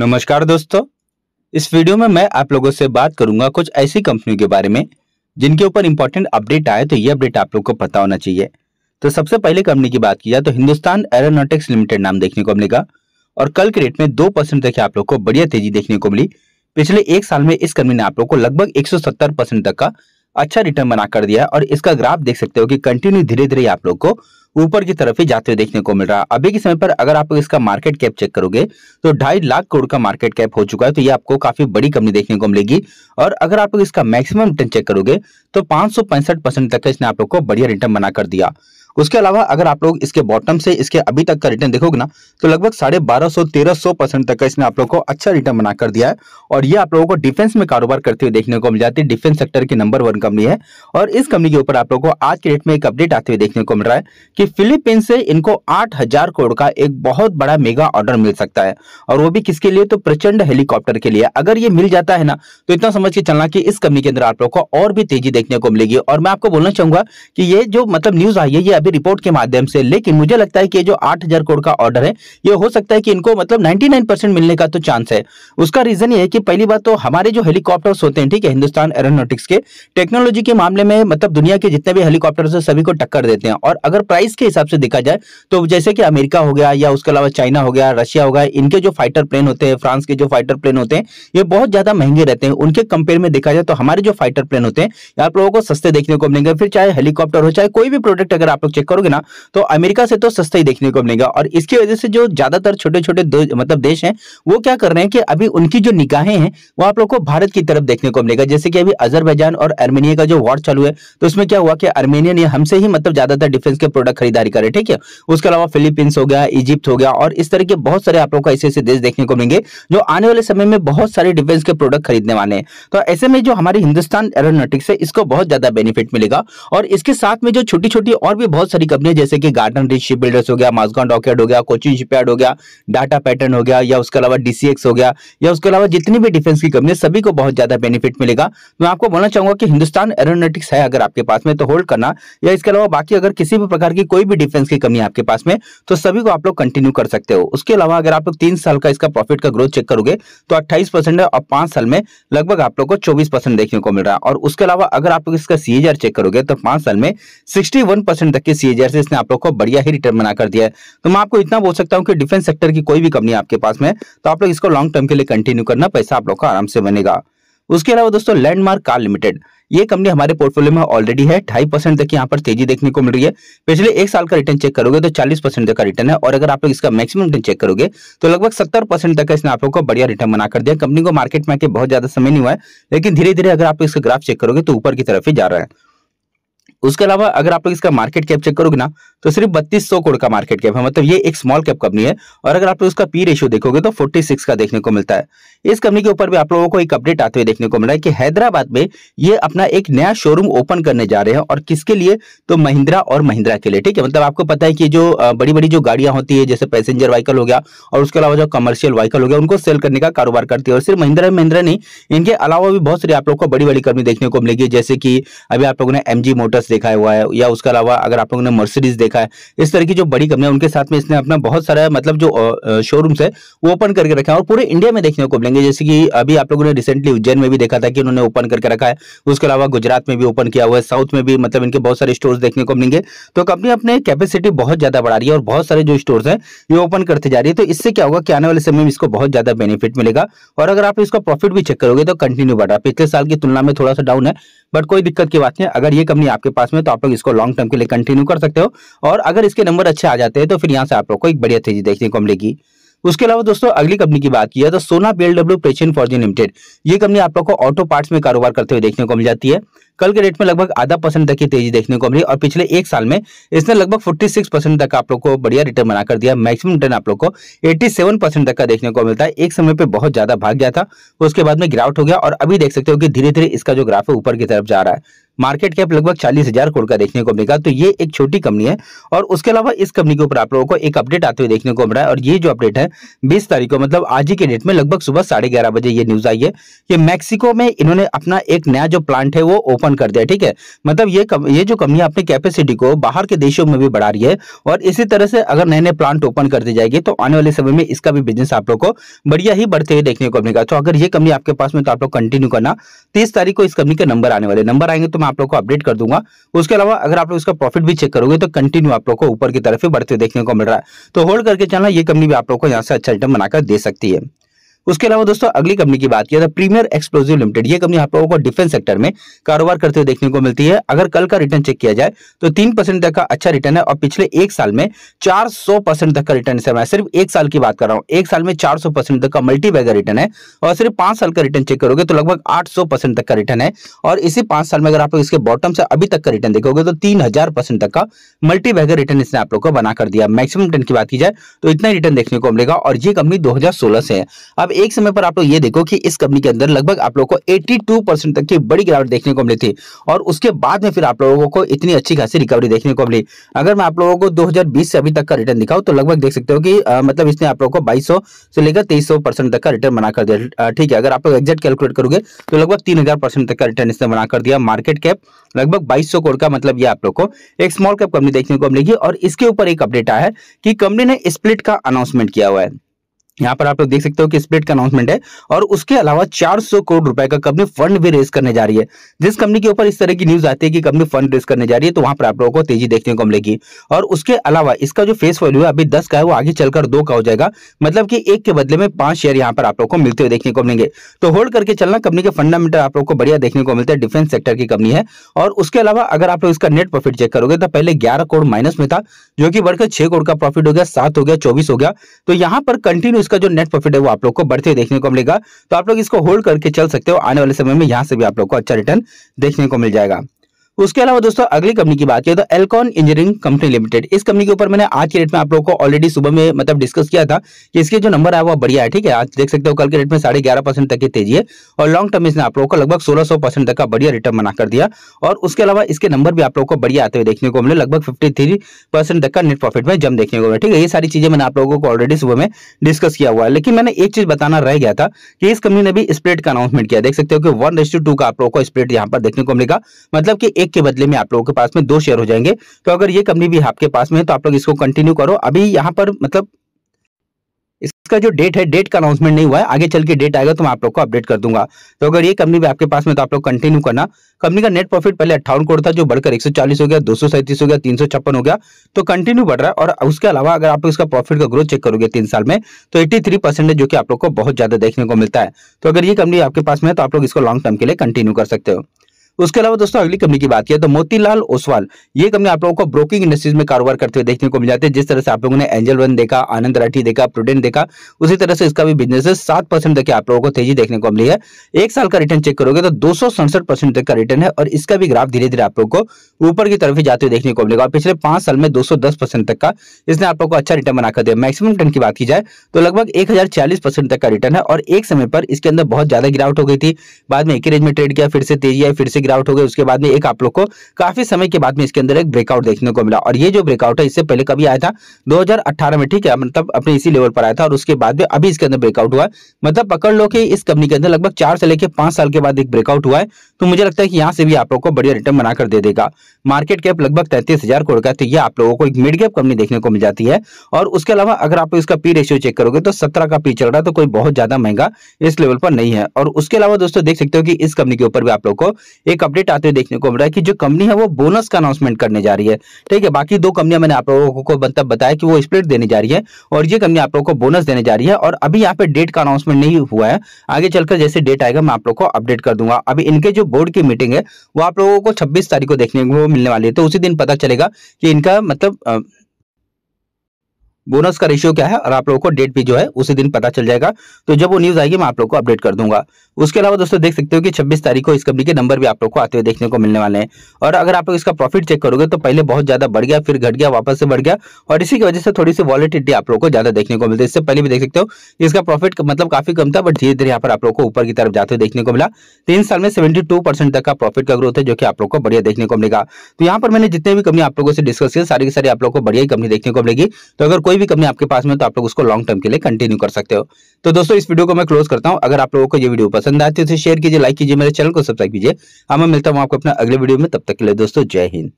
नमस्कार दोस्तों इस वीडियो में मैं आप लोगों से बात करूंगा कुछ ऐसी कंपनियों के बारे में जिनके ऊपर इंपॉर्टेंट अपडेट आए तो ये अपडेट आप लोग को पता होना चाहिए तो सबसे पहले कंपनी की बात की जाए तो हिंदुस्तान एरोनॉटिक्स लिमिटेड नाम देखने को मिलेगा और कल के रेट में दो परसेंट तक आप लोग को बढ़िया तेजी देखने को मिली पिछले एक साल में इस कंपनी ने आप लोग को लगभग एक तक का अच्छा रिटर्न बना कर दिया और इसका ग्राफ देख सकते हो कि कंटिन्यू धीरे धीरे आप लोग को ऊपर की तरफ ही जाते हुए देखने को मिल रहा है अभी के समय पर अगर आप इसका मार्केट कैप चेक करोगे तो ढाई लाख करोड़ का मार्केट कैप हो चुका है तो ये आपको काफी बड़ी कंपनी देखने को मिलेगी और अगर आप इसका मैक्सिमम रिटर्न चेक करोगे तो पांच तक इसने आप लोग को बढ़िया रिटर्न बनाकर दिया उसके अलावा अगर आप लोग इसके बॉटम से इसके अभी तक का रिटर्न देखोगे ना तो लगभग साढ़े बारह सौ तेरह सौ परसेंट तक का इसने आप लोग को अच्छा रिटर्न बनाकर दिया है और ये आप लोगों को डिफेंस में कारोबार करते हुए देखने को मिल जाती है डिफेंस सेक्टर की नंबर वन कंपनी है और इस कंपनी के ऊपर आप लोग को आज के डेट में एक अपडेट आते हुए देखने को मिल रहा है कि फिलिपीन से इनको आठ करोड़ का एक बहुत बड़ा मेगा ऑर्डर मिल सकता है और वो भी किसके लिए तो प्रचंड हेलीकॉप्टर के लिए अगर ये मिल जाता है ना तो इतना समझ के चलना कि इस कंपनी के अंदर आप लोग को और भी तेजी देखने को मिलेगी और मैं आपको बोलना चाहूंगा कि ये जो मतलब न्यूज आई है ये अभी रिपोर्ट के माध्यम से लेकिन मुझे लगता है कि जो आठ हजार करोड़ का ऑर्डर है ये हो सकता है कि इनको मतलब 99 परसेंट मिलने का तो चांस है उसका रीजन ये है कि पहली बात तो हमारे जो हेलीकॉप्टर्स होते हैं ठीक है हिंदुस्तान एरोनोटिक्स के टेक्नोलॉजी के मामले में मतलब दुनिया के जितने भी हेलीकॉप्टर्स है सभी को टक्कर देते हैं और अगर प्राइस के हिसाब से देखा जाए तो जैसे कि अमेरिका हो गया या उसके अलावा चाइना हो गया रशिया हो गया इनके जो फाइटर प्लेन होते हैं फ्रांस के जो फाइटर प्लेन होते हैं ये बहुत ज्यादा महंगे रहते हैं उनके कंपेयर में देखा जाए तो हमारे जो फाइटर प्लेन होते हैं आप लोगों को सस्ते देखने को मिलेंगे फिर चाहे हेलीकॉप्टर हो चाहे कोई भी प्रोडक्ट अगर आप लोग चेक करोगे ना तो अमेरिका से तो सस्ता ही देखने को मिलेगा और इसकी वजह से जो ज्यादातर छोटे छोटे मतलब देश हैं वो क्या कर रहे हैं कि अभी उनकी जो निगाहें हैं वो आप लोग को भारत की तरफ देखने को मिलेगा जैसे कि अभी अजरबैजान और अर्मेनिया का जो वॉर चालू है तो उसमें क्या हुआ कि अर्मेनिया ने हमसे ही मतलब ज्यादातर डिफेंस के प्रोडक्ट खरीदारी करे ठीक है उसके अलावा फिलीपींस हो गया इजिप्ट हो गया और इस तरह के बहुत सारे आप लोग ऐसे ऐसे देश देखने को मिलेंगे जो आने वाले समय में बहुत सारे डिफेंस के प्रोडक्ट खरीदने वाले हैं तो ऐसे में जो हमारे हिंदुस्तान एरोनोटिक्स है इसको बहुत ज्यादा बेनिफिट मिलेगा और इसके साथ में जो छोटी छोटी और भी बहुत बहुत सारी कंपनियां जैसे कि गार्डन रिच शिप बिल्डर्स हो गया माजगॉन डॉकयार्ड हो गया कोचिंग शिपयार्ड हो गया डाटा पैटर्न हो गया या उसके अलावा डीसीएक्स हो गया या उसके अलावा जितनी भी डिफेंस की कंपनी सभी को बहुत ज्यादा बेनिफिट मिलेगा मैं आपको बोलना चाहूंगा कि हिंदुस्तान एरोनोटिक्स है अगर आपके पास में तो होल्ड करना या इसके अलावा बाकी अगर किसी भी प्रकार की कोई भी डिफेंस की कमी आपके पास में तो सभी को आप लोग कंटिन्यू कर सकते हो उसके अलावा अगर आप लोग तीन साल का इसका प्रॉफिट का ग्रोथ चेक करोगे तो अट्ठाईस परसेंट है और पांच साल में लगभग आप लोग को चौबीस परसेंट देखने को मिल रहा है और उसके अलावा अगर आप लोग इसका सीएजर चेक करोगे तो पांच साल में सिक्सटी तक के सीएजर से इसने आप लोग को बढ़िया ही रिटर्न बनाकर दिया है तो मैं आपको इतना बोल सकता हूँ कि डिफेंस सेक्टर की कोई भी कंपनी आपके पास में तो आप लोग इसको लॉन्ग टर्म के लिए कंटिन्यू करना पैसा आप लोग का आराम से बनेगा उसके अलावा दोस्तों लैंडमार्क कार लिमिटेड ये कंपनी हमारे पोर्टफोलियो में ऑलरेडी है ढाई परसेंट तक यहाँ पर तेजी देखने को मिल रही है पिछले एक साल का रिटर्न चेक करोगे तो चालीस परसेंट तक का रिटर्न है और अगर आप लोग इसका मैक्सिमम रिटर्न चेक करोगे तो लगभग सत्तर परसेंट तक इसने आप लोग को बढ़िया रिटर्न बनाकर दिया कंपनी को मार्केट में आके बहुत ज्यादा समय नहीं हुआ है लेकिन धीरे धीरे अगर आप इसका ग्राफ चेक करोगे तो ऊपर की तरफ ही जा रहा है उसके अलावा अगर आप लोग इसका मार्केट कैप चेक करोगे ना तो सिर्फ बत्तीस सौ करोड़ का मार्केट कैप है मतलब ये एक स्मॉल कैप कंपनी है और अगर आप लोग उसका पी रेशियो देखोगे तो फोर्टी सिक्स का देखने को मिलता है इस कंपनी के ऊपर भी आप लोगों को एक अपडेट आते हुए देखने को मिल रहा है कि हैदराबाद में ये अपना एक नया शोरूम ओपन करने जा रहे हैं और किसके लिए तो महिंद्रा और महिंद्रा के लिए ठीक है मतलब आपको पता है कि जो बड़ी बड़ी जो गाड़ियां होती है जैसे पैसेंजर व्हीकल हो गया और उसके अलावा जो कमर्शियल व्हीकल हो गया उनको सेल करने का कारोबार करती है और सिर्फ महिंद्रा महिंद्रा नहीं इनके अलावा भी बहुत सारी आप लोग को बड़ी बड़ी कंपनी देखने को मिलेगी जैसे कि अभी आप लोगों ने एम मोटर्स देखा हुआ है या उसके अलावा अगर आप लोगों ने मर्सिडीज देखा है इस तरह की जो बड़ी कंपनियां उनके साथ में इसने अपना बहुत सारा मतलब जो शोरूम्स है वो ओपन करके रखा है और पूरे इंडिया में देखने को मिलेंगे करेंगे जैसे कि अभी आप लोगों ने रिसेंटली उज्जैन में भी देखा था कि उन्होंने ओपन करके रखा है उसके अलावा गुजरात में भी ओपन किया हुआ है साउथ में भी मतलब इनके बहुत सारे स्टोर्स देखने को मिलेंगे तो कंपनी अपने कैपेसिटी बहुत ज्यादा बढ़ा रही है और बहुत सारे जो स्टोर्स हैं ये ओपन करते जा रही है तो इससे क्या होगा कि आने वाले समय में इसको बहुत ज्यादा बेनिफिट मिलेगा और अगर आप इसका प्रॉफिट भी चेक करोगे तो कंटिन्यू बढ़ रहा है पिछले साल की तुलना में थोड़ा सा डाउन है बट कोई दिक्कत की बात नहीं अगर ये कंपनी आपके पास में तो आप लोग इसको लॉन्ग टर्म के लिए कंटिन्यू कर सकते हो और अगर इसके नंबर अच्छे आ जाते हैं तो फिर यहाँ से आप लोग को एक बढ़िया तेजी देखने को मिलेगी उसके अलावा दोस्तों अगली कंपनी की बात की तो Sona LW precision forge limited ये कंपनी आप लोग को ऑटो पार्ट्स में कारोबार करते हुए देखने को मिल जाती है कल के डेट में लगभग आधा परसेंट तक की तेजी देखने को मिली और पिछले एक साल में इसने लगभग 46 परसेंट तक आप लोग को बढ़िया रिटर्न बनाकर दिया मैक्सिमम रिटर्न आप लोग को 87 परसेंट तक का देखने को मिलता है एक समय पे बहुत ज्यादा भाग गया था उसके बाद में गिरावट हो गया और अभी देख सकते हो कि धीरे धीरे इसका जो ग्राफ है ऊपर की तरफ जा रहा है मार्केट कैप लगभग चालीस हजार करोड़ का देखने को मिलेगा तो ये एक छोटी कंपनी है और उसके अलावा इस कंपनी के ऊपर आप लोगों को एक अपडेट आते हुए देखने को रहा है और ये जो अपडेट है बीस तारीख को मतलब आज ही के डेट में लगभग सुबह साढ़े ग्यारह बजे ये न्यूज आई है कि मैक्सिको में इन्होंने अपना एक नया जो प्लांट है वो ओपन कर दिया ठीक है मतलब ये कम, ये जो कंपनी अपनी कैपेसिटी को बाहर के देशों में भी बढ़ा रही है और इसी तरह से अगर नए नए प्लांट ओपन कर दी जाएगी तो आने वाले समय में इसका भी बिजनेस आप लोग को बढ़िया ही बढ़ते हुए देखने को मिलेगा तो अगर ये कंपनी आपके पास में तो आप लोग कंटिन्यू करना तीस तारीख को इस कंपनी के नंबर आने वाले नंबर आएंगे तो मैं आप लोग को अपडेट कर दूंगा उसके अलावा अगर आप लोग इसका प्रॉफिट भी चेक करोगे तो कंटिन्यू आप लोग को ऊपर की तरफ ही बढ़ते देखने को मिल रहा है तो होल्ड करके चलना ये कंपनी भी आप लोग को यहाँ से अच्छा आइटम बनाकर दे सकती है उसके अलावा दोस्तों अगली कंपनी की बात किया था प्रीमियर एक्सप्लोजिव लिमिटेड ये कंपनी आप लोगों को डिफेंस सेक्टर में कारोबार करते हुए देखने को मिलती है अगर कल का रिटर्न चेक किया जाए तो तीन परसेंट तक का अच्छा रिटर्न है और पिछले एक साल में चार सौ परसेंट तक का रिटर्न से मैं सिर्फ एक साल की बात कर रहा हूँ एक साल में चार सौ परसेंट तक का मल्टीबैगर रिटर्न है और सिर्फ पांच साल का रिटर्न चेक करोगे तो लगभग आठ तक का रिटर्न है और इसी पांच साल में अगर आप इसके बॉटम से अभी तक का रिटर्न देखोगे तो तीन तक का मल्टीबैगर रिटर्न इसने आप लोग को बना कर दिया मैक्सिमम रिटर्न की बात की जाए तो इतना रिटर्न देखने को मिलेगा और ये कंपनी दो से है अब एक समय पर आप लोग ये देखो कि इस कंपनी के अंदर लगभग आप लोगों को 82 परसेंट तक की बड़ी गिरावट देखने को मिली थी और उसके बाद में फिर आप लोगों को इतनी अच्छी खासी रिकवरी देखने को मिली अगर मैं आप लोगों को 2020 से अभी तक का रिटर्न दिखाऊं तो लगभग देख सकते हो कि आ, मतलब इसने आप लोगों को 2200 से लेकर 2300 परसेंट तक का रिटर्न बनाकर दिया ठीक है अगर आप लोग एग्जेक्ट कैलकुलेट करोगे तो लगभग तीन परसेंट तक का रिटर्न इसने बनाकर दिया मार्केट कैप लगभग 2200 करोड़ का मतलब ये आप लोग को एक स्मॉल कैप कंपनी देखने को मिलेगी और इसके ऊपर एक अपडेट आया है कि कंपनी ने स्प्लिट का अनाउंसमेंट किया हुआ है यहाँ पर आप लोग देख सकते हो कि स्प्लिट का अनाउंसमेंट है और उसके अलावा 400 करोड़ रुपए का कंपनी फंड भी रेस करने जा रही है जिस कंपनी के ऊपर इस तरह की न्यूज आती है कि कंपनी फंड रेस करने जा रही है तो वहां पर आप लोगों को तेजी देखने को मिलेगी और उसके अलावा इसका जो फेस वैल्यू है अभी दस का है वो आगे चलकर दो का हो जाएगा मतलब की एक के बदले में पांच शेयर यहाँ पर आप लोग को मिलते हुए देखने को मिलेंगे तो होल्ड करके चलना कंपनी के फंडामेंटल आप लोग को बढ़िया देखने को मिलता है डिफेंस सेक्टर की कंपनी है और उसके अलावा अगर आप लोग इसका नेट प्रॉफिट चेक करोगे तो पहले ग्यारह करोड़ माइनस में था जो कि बढ़कर छह करोड़ का प्रॉफिट हो गया सात हो गया चौबीस हो गया तो यहाँ पर कंटिन्यू इसका जो नेट प्रॉफिट है वो आप लोग को बढ़ते देखने को मिलेगा तो आप लोग इसको होल्ड करके चल सकते हो आने वाले समय में यहाँ से भी आप लोग को अच्छा रिटर्न देखने को मिल जाएगा उसके अलावा दोस्तों अगली कंपनी की बात करें तो एलकॉन इंजीनियरिंग कंपनी लिमिटेड इस कंपनी के ऊपर मैंने आज के रेट में आप लोगों को ऑलरेडी सुबह में मतलब डिस्कस किया था कि इसके जो नंबर है वो बढ़िया है ठीक है आज देख सकते हो कल के रेट में साढ़े ग्यारह परसेंट तक की तेजी है और लॉन्ग टर्म इसने आप लोगों को लगभग सोलह सौ परसेंट तक का बढ़िया रिटर्न बना कर दिया और उसके अलावा इसके नंबर भी आप लोगों को बढ़िया आते हुए देखने को मिले लगभग फिफ्टी थ्री परसेंट तक का नेट प्रॉफिट में जम देखने को मिला ठीक है ये सारी चीजें मैंने आप लोगों को ऑलरेडी सुबह में डिस्कस किया हुआ है लेकिन मैंने एक चीज बताना रह गया था कि इस कंपनी ने भी स्प्रेड का अनाउंसमेंट किया देख सकते हो कि वन का आप लोगों को स्प्रेड यहाँ पर देखने को मिलेगा मतलब की एक के बदले में आप लोगों के पास में दो शेयर हो जाएंगे तो अगर ये कंपनी भी आपके पास में है तो आप लोग इसको कंटिन्यू करो अभी यहाँ पर मतलब इसका जो डेट है डेट का अनाउंसमेंट नहीं हुआ है आगे चल के डेट आएगा तो मैं आप लोग को अपडेट कर दूंगा तो अगर ये कंपनी भी आपके पास में तो आप लोग कंटिन्यू करना कंपनी का नेट प्रॉफिट पहले अट्ठावन करोड़ था जो बढ़कर 140 हो गया दो हो गया तीन हो गया तो कंटिन्यू बढ़ रहा है और उसके अलावा अगर आप इसका प्रॉफिट का ग्रोथ चेक करोगे तीन साल में तो एट्टी है जो कि आप लोग को बहुत ज्यादा देखने को मिलता है तो अगर ये कंपनी आपके पास में तो आप लोग इसको लॉन्ग टर्म के लिए कंटिन्यू कर सकते हो उसके अलावा दोस्तों अगली कंपनी की बात की तो मोतीलाल ओसवाल ये कंपनी आप लोगों को ब्रोकिंग इंडस्ट्रीज में कारोबार करते हुए देखने को मिल जाते हैं जिस तरह से आप लोगों ने एंजल वन देखा आनंद राठी देखा प्रूडेंट देखा उसी तरह से इसका भी बिजनेस है सात परसेंट तक आप लोगों को तेजी देखने को मिली है एक साल का रिटर्न चेक करोगे तो दो परसेंट तक का रिटर्न है और इसका भी ग्राफ धीरे धीरे आप लोग को ऊपर की तरफ ही जाते हुए देखने को मिलेगा और पिछले पांच साल में दो तक का इसने आप लोग को अच्छा रिटर्न बनाकर दिया मैक्सिमम रिटर्न की बात की जाए तो लगभग एक तक का रिटर्न है और एक समय पर इसके अंदर बहुत ज्यादा गिरावट हो गई थी बाद में एक ही रेंज में ट्रेड किया फिर से तेजी आई फिर से फिगर आउट हो गए उसके बाद में एक आप लोग को काफी समय के बाद में इसके अंदर एक ब्रेकआउट देखने को मिला और ये जो ब्रेकआउट है इससे पहले कभी आया था 2018 में ठीक है मतलब अपने इसी लेवल पर आया था और उसके बाद में अभी इसके अंदर ब्रेकआउट हुआ मतलब पकड़ लो कि इस कंपनी के अंदर लगभग चार से लेकर पांच साल के बाद एक ब्रेकआउट हुआ है तो मुझे लगता है कि यहाँ से भी आप लोग को बढ़िया रिटर्न बनाकर दे देगा मार्केट कैप लगभग तैतीस हजार करोड़ का तो ये आप लोगों को एक मिड कैप कंपनी देखने को मिल जाती है और उसके अलावा अगर आप इसका पी रेशियो चेक करोगे तो सत्रह का पी चल रहा है तो कोई बहुत ज्यादा महंगा इस लेवल पर नहीं है और उसके अलावा दोस्तों देख सकते हो कि इस कंपनी के ऊपर भी आप लोग को एक अपडेट आते हुए देखने को मिल रहा है कि जो कंपनी है वो बोनस का अनाउंसमेंट करने जा रही है ठीक है बाकी दो कंपनियां मैंने आप लोगों को मतलब बताया कि वो स्प्लिट देने जा रही है और ये कंपनी आप लोग को बोनस देने जा रही है और अभी यहाँ पे डेट का अनाउंसमेंट नहीं हुआ है आगे चलकर जैसे डेट आएगा मैं आप लोग को अपडेट कर दूंगा अभी इनके जो बोर्ड की मीटिंग है वो आप लोगों को छब्बीस तारीख को देखने को मिलने वाली है तो उसी दिन पता चलेगा कि इनका मतलब बोनस का रेशियो क्या है और आप लोगों को डेट भी जो है उसी दिन पता चल जाएगा तो जब वो न्यूज आएगी मैं आप लोग को अपडेट कर दूंगा उसके अलावा दोस्तों देख सकते हो कि छब्बीस तारीख को इस कंपनी के नंबर भी आप लोग को आते हुए देखने को मिलने वाले हैं और अगर आप लोग इसका प्रॉफिट चेक करोगे तो पहले बहुत ज्यादा बढ़ गया फिर घट गया वापस से बढ़ गया और इसी की वजह से थोड़ी सी वॉलिटिटी आप लोग को ज्यादा देखने को मिलती है इससे पहले भी देख सकते हो इसका प्रॉफिट मतलब काफी कम था बट धीरे धीरे यहाँ पर आप लोग को ऊपर की तरफ जाते हुए देखने को मिला तीन साल में सेवेंटी तक का प्रॉफिट का ग्रोथ है जो कि आप लोग को बढ़िया देखने को मिलेगा तो यहाँ पर मैंने जितने भी कंपनी आप लोगों से डिस्कस किया सारी की सारी आप लोग को बढ़िया ही कंपनी देखने को मिलेगी तो अगर कोई भी कमी आपके पास में तो आप लोग उसको लॉन्ग टर्म के लिए कंटिन्यू कर सकते हो तो दोस्तों इस वीडियो को मैं क्लोज करता हूं अगर आप लोगों को ये वीडियो पसंद आती है तो शेयर कीजिए लाइक कीजिए मेरे चैनल को सब्सक्राइब कीजिए हाँ मैं मिलता हूँ आपको अपना अगले वीडियो में तब तक के लिए दोस्तों जय हिंद